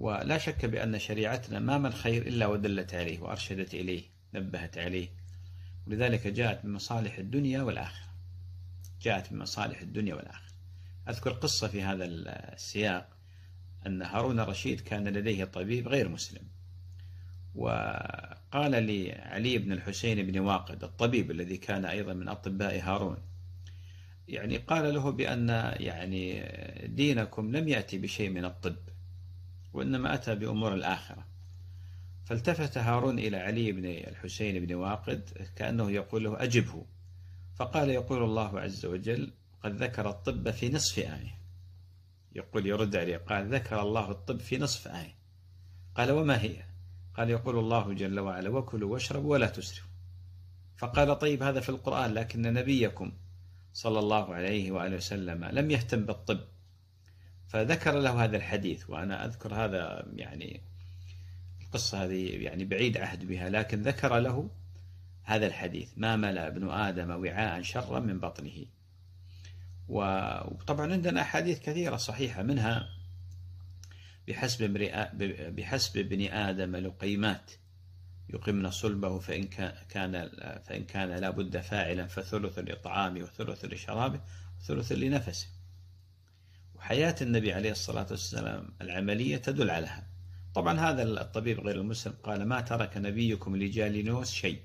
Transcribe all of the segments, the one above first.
ولا شك بأن شريعتنا ما من خير إلا ودلت عليه وأرشدت إليه نبهت عليه ولذلك جاءت بمصالح الدنيا والآخرة جاءت بمصالح الدنيا والآخرة أذكر قصة في هذا السياق أن هارون الرشيد كان لديه طبيب غير مسلم وقال لعلي بن الحسين بن واقد الطبيب الذي كان أيضا من أطباء هارون يعني قال له بأن يعني دينكم لم يأتي بشيء من الطب وإنما أتى بأمور الآخرة فالتفت هارون إلى علي بن الحسين بن واقد كأنه يقول له أجبه فقال يقول الله عز وجل قد ذكر الطب في نصف آية يقول يرد عليه قال ذكر الله الطب في نصف آية قال وما هي قال يقول الله جل وعلا وكلوا واشربوا ولا تسرفوا فقال طيب هذا في القرآن لكن نبيكم صلى الله عليه وآله وسلم لم يهتم بالطب فذكر له هذا الحديث وأنا أذكر هذا يعني القصة هذه يعني بعيد عهد بها لكن ذكر له هذا الحديث ما ملأ ابن آدم وعاء شرا من بطنه وطبعا عندنا أحاديث كثيرة صحيحة منها بحسب, امرئ بحسب ابن آدم لقيمات يقمن صلبه فإن كان فإن كان لابد فاعلا فثلث لطعامه وثلث لشرابه وثلث لنفسه وحياة النبي عليه الصلاة والسلام العملية تدل على هذا طبعا هذا الطبيب غير المسلم قال ما ترك نبيكم لجالينوس شيء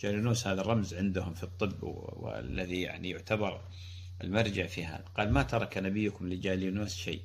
جالينوس هذا الرمز عندهم في الطب والذي يعني يعتبر المرجع في هذا قال ما ترك نبيكم لجالينوس شيء